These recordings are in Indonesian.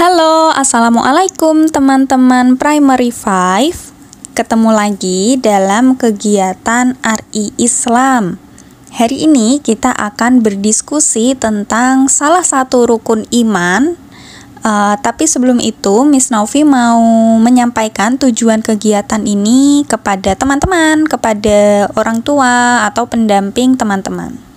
Halo, Assalamualaikum teman-teman Primary Five. Ketemu lagi dalam kegiatan RI Islam Hari ini kita akan berdiskusi tentang salah satu rukun iman uh, Tapi sebelum itu Miss Novi mau menyampaikan tujuan kegiatan ini kepada teman-teman Kepada orang tua atau pendamping teman-teman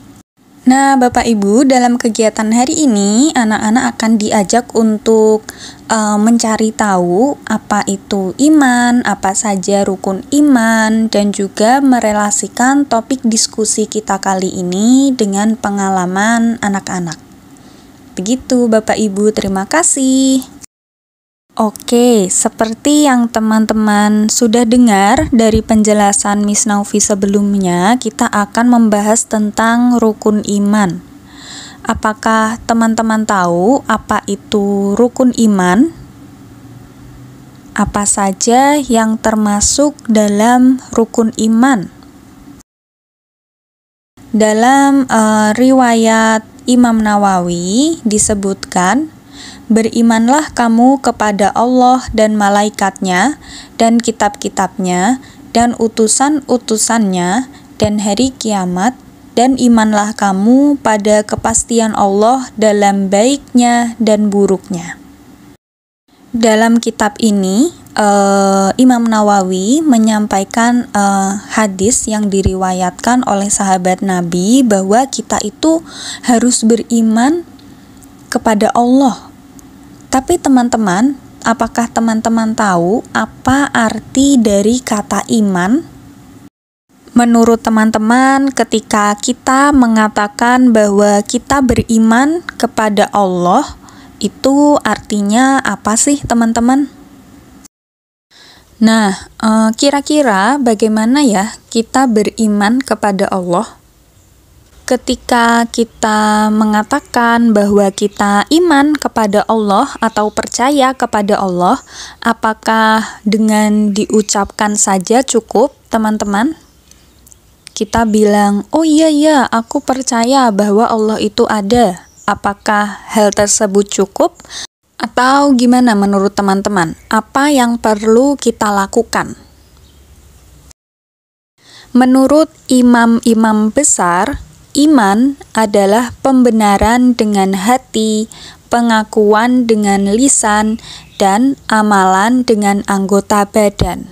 Nah, Bapak Ibu, dalam kegiatan hari ini, anak-anak akan diajak untuk e, mencari tahu apa itu iman, apa saja rukun iman, dan juga merelasikan topik diskusi kita kali ini dengan pengalaman anak-anak. Begitu, Bapak Ibu, terima kasih. Oke, seperti yang teman-teman sudah dengar dari penjelasan Miss Naufi sebelumnya, kita akan membahas tentang rukun iman. Apakah teman-teman tahu apa itu rukun iman? Apa saja yang termasuk dalam rukun iman? Dalam uh, riwayat Imam Nawawi disebutkan Berimanlah kamu kepada Allah dan malaikatnya, dan kitab-kitabnya, dan utusan-utusannya, dan hari kiamat, dan imanlah kamu pada kepastian Allah dalam baiknya dan buruknya. Dalam kitab ini, uh, Imam Nawawi menyampaikan uh, hadis yang diriwayatkan oleh sahabat Nabi bahwa kita itu harus beriman kepada Allah tapi teman-teman, apakah teman-teman tahu apa arti dari kata iman? Menurut teman-teman, ketika kita mengatakan bahwa kita beriman kepada Allah, itu artinya apa sih, teman-teman? Nah, eh, kira-kira bagaimana ya kita beriman kepada Allah? ketika kita mengatakan bahwa kita iman kepada Allah atau percaya kepada Allah, apakah dengan diucapkan saja cukup, teman-teman? Kita bilang, "Oh iya, iya, aku percaya bahwa Allah itu ada." Apakah hal tersebut cukup, atau gimana menurut teman-teman? Apa yang perlu kita lakukan? Menurut imam-imam besar, Iman adalah pembenaran dengan hati, pengakuan dengan lisan, dan amalan dengan anggota badan.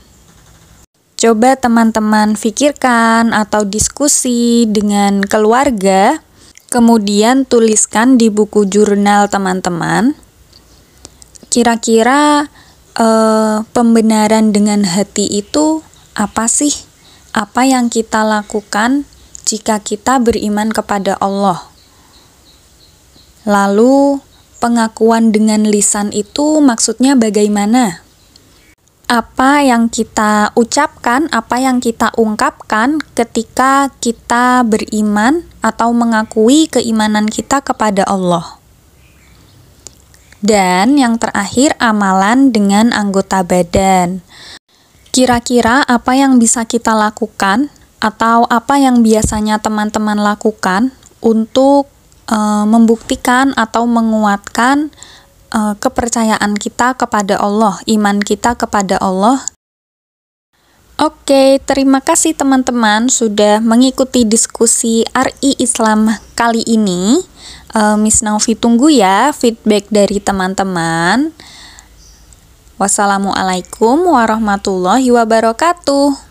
Coba teman-teman pikirkan atau diskusi dengan keluarga, kemudian tuliskan di buku jurnal teman-teman. Kira-kira eh, pembenaran dengan hati itu apa sih? Apa yang kita lakukan? jika kita beriman kepada Allah. Lalu, pengakuan dengan lisan itu maksudnya bagaimana? Apa yang kita ucapkan, apa yang kita ungkapkan ketika kita beriman atau mengakui keimanan kita kepada Allah. Dan yang terakhir, amalan dengan anggota badan. Kira-kira apa yang bisa kita lakukan atau apa yang biasanya teman-teman lakukan untuk e, membuktikan atau menguatkan e, kepercayaan kita kepada Allah, iman kita kepada Allah. Oke, terima kasih teman-teman sudah mengikuti diskusi RI Islam kali ini. E, Miss Naufi tunggu ya feedback dari teman-teman. Wassalamualaikum warahmatullahi wabarakatuh.